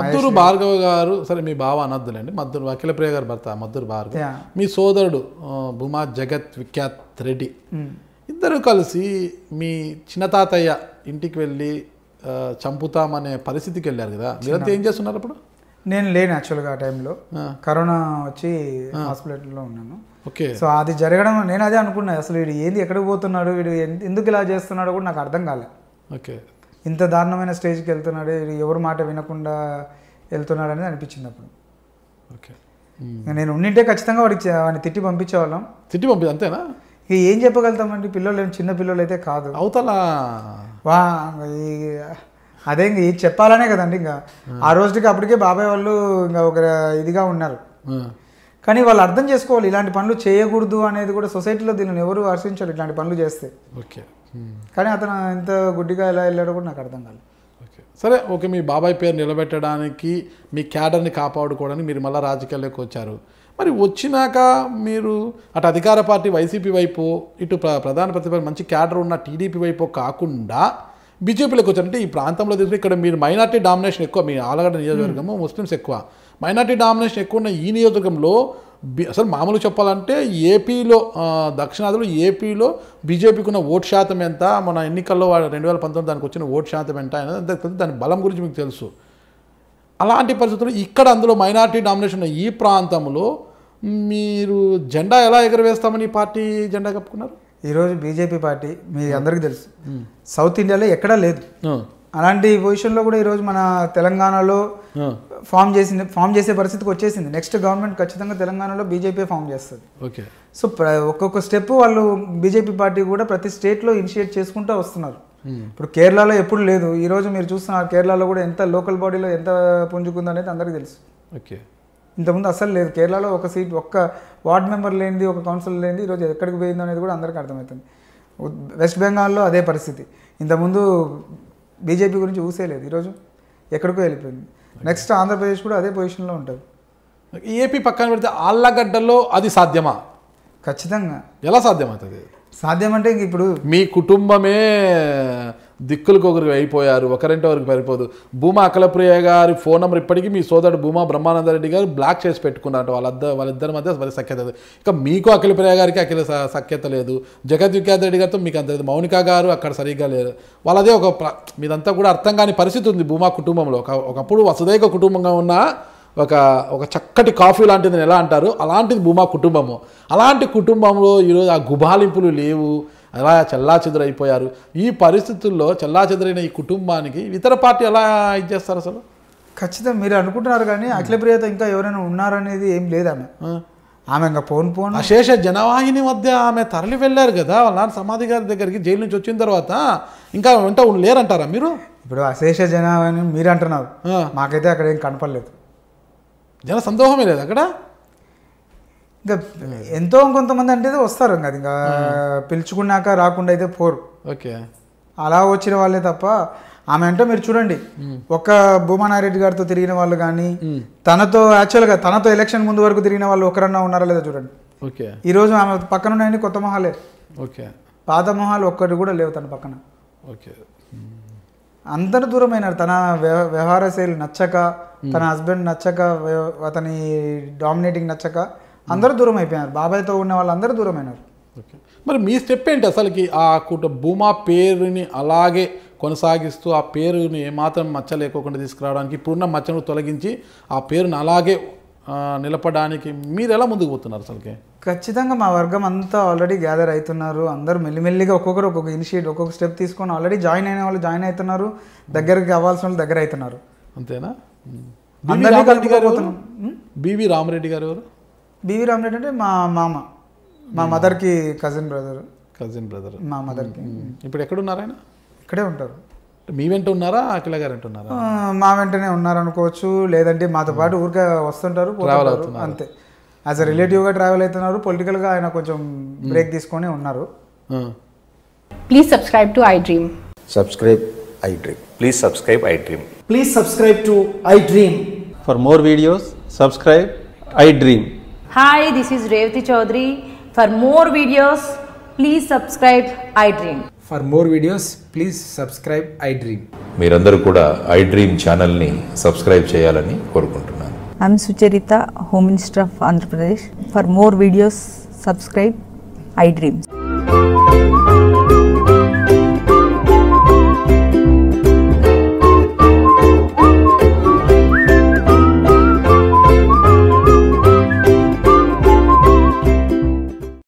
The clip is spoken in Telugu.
మద్దూరు భార్గవ్ గారు సరే మీ బావ అనద్దులేండి మద్దూరు అఖిలప్రియ గారు భర్త మద్దూరు భార్గవ మీ సోదరుడు భూమా జగత్ విఖ్యాత్ రెడ్డి ఇద్దరు కలిసి మీ చిన్న తాతయ్య ఇంటికి వెళ్ళి చంపుతామనే పరిస్థితికి వెళ్ళారు కదా మీరంతా ఏం చేస్తున్నారు అప్పుడు నేను లేను యాక్చువల్గా ఆ టైంలో కరోనా వచ్చి హాస్పిటల్లో ఉన్నాను ఓకే సో అది జరగడం నేను అదే అనుకున్నాను అసలు వీడు ఏంది ఎక్కడికి పోతున్నాడు వీడు ఎందుకు ఇలా చేస్తున్నాడో కూడా నాకు అర్థం కాలేదు ఓకే ఇంత దారుణమైన స్టేజ్కి వెళ్తున్నాడు ఎవరు మాట వినకుండా వెళ్తున్నాడు అనేది అనిపించింది అప్పుడు ఓకే నేను ఉండింటే ఖచ్చితంగా వాడికి వాడిని తిట్టి పంపించేవాళ్ళం తిట్టి పంపి అంతేనా ఇక ఏం చెప్పగలుగుతామండి పిల్లలు చిన్న పిల్లలు అయితే కాదు అవతల వా అదే ఇంక ఇది చెప్పాలనే కదండి ఇంకా ఆ రోజుకి అప్పటికే బాబాయ్ వాళ్ళు ఇంకా ఒక ఇదిగా ఉన్నారు కానీ వాళ్ళు అర్థం చేసుకోవాలి ఇలాంటి పనులు చేయకూడదు అనేది కూడా సొసైటీలో దీనిని ఎవరు హర్షించారు ఇలాంటి పనులు చేస్తే ఓకే కానీ అతను ఎంత గుడ్డిగా ఎలా వెళ్ళాడో కూడా నాకు అర్థం కాలేదు ఓకే సరే ఓకే మీ బాబాయ్ పేరు నిలబెట్టడానికి మీ క్యాడర్ని కాపాడుకోవడానికి మీరు మళ్ళీ రాజకీయాల్లోకి వచ్చారు మరి వచ్చినాక మీరు అటు అధికార పార్టీ వైసీపీ వైపు ఇటు ప్రధాన ప్రతిపక్ష మంచి క్యాడర్ ఉన్న టీడీపీ వైపు కాకుండా బీజేపీలోకి వచ్చారంటే ఈ ప్రాంతంలో తీసుకుని ఇక్కడ మీరు మైనార్టీ డామినేషన్ ఎక్కువ మీ ఆలగడ్డ నియోజకవర్గము ముస్లిమ్స్ ఎక్కువ మైనార్టీ డామినేషన్ ఎక్కువ ఉన్న ఈ నియోజకంలో అసలు మామూలు చెప్పాలంటే ఏపీలో దక్షిణాదిలో ఏపీలో బీజేపీకి ఉన్న ఓటు శాతం ఎంత మన ఎన్నికల్లో రెండు వేల పంతొమ్మిది దానికి వచ్చిన ఓటు శాతం ఎంత అనేది దాని బలం గురించి మీకు తెలుసు అలాంటి పరిస్థితుల్లో ఇక్కడ అందులో మైనార్టీ డామినేషన్ ఈ ప్రాంతంలో మీరు జెండా ఎలా ఎగరవేస్తామని పార్టీ జెండా కప్పుకున్నారు ఈరోజు బీజేపీ పార్టీ మీ అందరికీ తెలుసు సౌత్ ఇండియాలో ఎక్కడా లేదు అలాంటి పొజిషన్లో కూడా ఈరోజు మన తెలంగాణలో ఫామ్ చేసింది ఫామ్ చేసే పరిస్థితికి వచ్చేసింది నెక్స్ట్ గవర్నమెంట్ ఖచ్చితంగా తెలంగాణలో బీజేపీ ఫామ్ చేస్తుంది ఓకే సో ఒక్కొక్క స్టెప్ వాళ్ళు బీజేపీ పార్టీ కూడా ప్రతి స్టేట్లో ఇనిషియేట్ చేసుకుంటూ వస్తున్నారు ఇప్పుడు కేరళలో ఎప్పుడు లేదు ఈరోజు మీరు చూస్తున్నారు కేరళలో కూడా ఎంత లోకల్ బాడీలో ఎంత పుంజుకుందనేది అందరికీ తెలుసు ఓకే ఇంతకుముందు అసలు లేదు కేరళలో ఒక సీట్ ఒక్క వార్డ్ మెంబర్ లేనిది ఒక కౌన్సిల్ లేనిది ఈరోజు ఎక్కడికి పోయిందో అనేది కూడా అందరికీ అర్థమవుతుంది వెస్ట్ బెంగాల్లో అదే పరిస్థితి ఇంతకుముందు బీజేపీ గురించి ఊసేయలేదు ఈరోజు ఎక్కడికో వెళ్ళిపోయింది నెక్స్ట్ ఆంధ్రప్రదేశ్ కూడా అదే పొజిషన్లో ఉంటుంది ఏపీ పక్కన పెడితే ఆళ్ళగడ్డలో అది సాధ్యమా ఖచ్చితంగా ఎలా సాధ్యమవుతుంది సాధ్యం అంటే ఇంక ఇప్పుడు మీ కుటుంబమే దిక్కులకొకరికి అయిపోయారు ఒకరింటే ఒకరికి పరిపోదు భూమా అకలప్రియ గారి ఫోన్ నెంబర్ ఇప్పటికీ మీ సోదరుడు భూమా బ్రహ్మానందరెడ్డి గారు బ్లాక్ చేసి పెట్టుకున్నారు వాళ్ళిద్దరు వాళ్ళిద్దరి మధ్య మరి సఖ్యత లేదు ఇక మీకు అఖిలప్రియ గారికి అఖిల సఖ్యత లేదు జగత్ రెడ్డి గారితో మీకు అంత లేదు మౌనిక గారు అక్కడ సరిగ్గా లేరు వాళ్ళదే ఒక మీదంతా కూడా అర్థం కాని పరిస్థితి ఉంది భూమా కుటుంబంలో ఒకప్పుడు వసుదైక కుటుంబంగా ఉన్న ఒక ఒక చక్కటి కాఫీ లాంటిది ఎలా అంటారు అలాంటిది భూమా కుటుంబము అలాంటి కుటుంబంలో ఈరోజు ఆ గుబాలింపులు లేవు అలా చెదురైపోయారు ఈ పరిస్థితుల్లో చెదురైన ఈ కుటుంబానికి ఇతర పార్టీ ఎలా ఇచ్చేస్తారు అసలు ఖచ్చితంగా మీరు అనుకుంటున్నారు కానీ అఖిలప్రియత ఇంకా ఎవరైనా ఉన్నారనేది ఏం లేదామె ఆమె ఇంకా ఫోన్ ఫోన్ అశేష జనవాహిని మధ్య ఆమె తరలి వెళ్ళారు కదా వాళ్ళ సమాధి గారి దగ్గరికి జైలు నుంచి వచ్చిన తర్వాత ఇంకా వెంట లేరంటారా మీరు ఇప్పుడు అశేష జనవాహిని మీరు అంటున్నారు మాకైతే అక్కడ ఏం కనపడలేదు జన సందోహమే లేదు అక్కడ ఇంకా ఎంతో కొంతమంది అంటే వస్తారు ఇంకా ఇంకా పిలుచుకున్నాక రాకుండా అయితే పోరు ఓకే అలా వచ్చిన వాళ్ళే తప్ప ఆమె అంటే మీరు చూడండి ఒక్క భూమానారెడ్డి గారితో తిరిగిన వాళ్ళు కానీ తనతో యాక్చువల్గా తనతో ఎలక్షన్ ముందు వరకు తిరిగిన వాళ్ళు ఒకరన్నా ఉన్నారా లేదా చూడండి ఓకే ఈరోజు ఆమె పక్కన ఉన్నాయని కొత్త మొహాలే ఓకే పాత మొహాలు ఒక్కటి కూడా లేవు తన పక్కన ఓకే అందరు దూరమైనారు తన వ్యవహార శైలి నచ్చక తన హస్బెండ్ నచ్చక అతని డామినేటింగ్ నచ్చక అందరూ దూరం అయిపోయినారు బాబాయ్తో ఉన్న వాళ్ళందరూ దూరం అయినారు ఓకే మరి మీ స్టెప్ ఏంటి అసలుకి ఆ కుట భూమా పేరుని అలాగే కొనసాగిస్తూ ఆ పేరుని ఏమాత్రం మచ్చ లేకోకుండా తీసుకురావడానికి ఇప్పుడున్న మచ్చను తొలగించి ఆ పేరుని అలాగే నిలపడానికి మీరు ఎలా ముందుకు పోతున్నారు అసలుకి ఖచ్చితంగా మా వర్గం అంతా ఆల్రెడీ గ్యాదర్ అవుతున్నారు అందరూ మెల్లిమెల్లిగా ఒక్కొక్కరు ఒక్కొక్క ఇనిషియేట్ ఒక్కొక్క స్టెప్ తీసుకొని ఆల్రెడీ జాయిన్ అయిన వాళ్ళు జాయిన్ అవుతున్నారు దగ్గరికి అవ్వాల్సిన వాళ్ళు దగ్గర అవుతున్నారు అంతేనా బీవీ రామారెడ్డి గారు ఎవరు బీవీ రామ్రెడ్డి అంటే మా మామ మా మదర్కి కజిన్ బ్రదర్ కజిన్ బ్రదర్ మా మదర్కి ఇప్పుడు ఉన్నారు ఆయన ఇక్కడే ఉంటారు మీ వెంట ఉన్నారా అఖిల గారు ఉన్నారా మా వెంటనే ఉన్నారనుకోవచ్చు లేదంటే మాతో పాటు ఊరికే వస్తుంటారు అంతే యాజ్ అ రిలేటివ్గా ట్రావెల్ అవుతున్నారు పొలిటికల్గా ఆయన కొంచెం బ్రేక్ తీసుకొని ఉన్నారు please subscribe to iDream subscribe iDream please subscribe iDream please subscribe to iDream for more videos subscribe iDream hi this is Revathi Chowdary for more videos please subscribe iDream for more videos please subscribe iDream మీరందరూ కూడా ఐ డ్రీమ్ ఛానల్ని సబ్స్క్రైబ్ చేయాలని కోరుకుంటున్నాను I'm Sucharitha home minister of Andhra Pradesh for more videos subscribe I dreams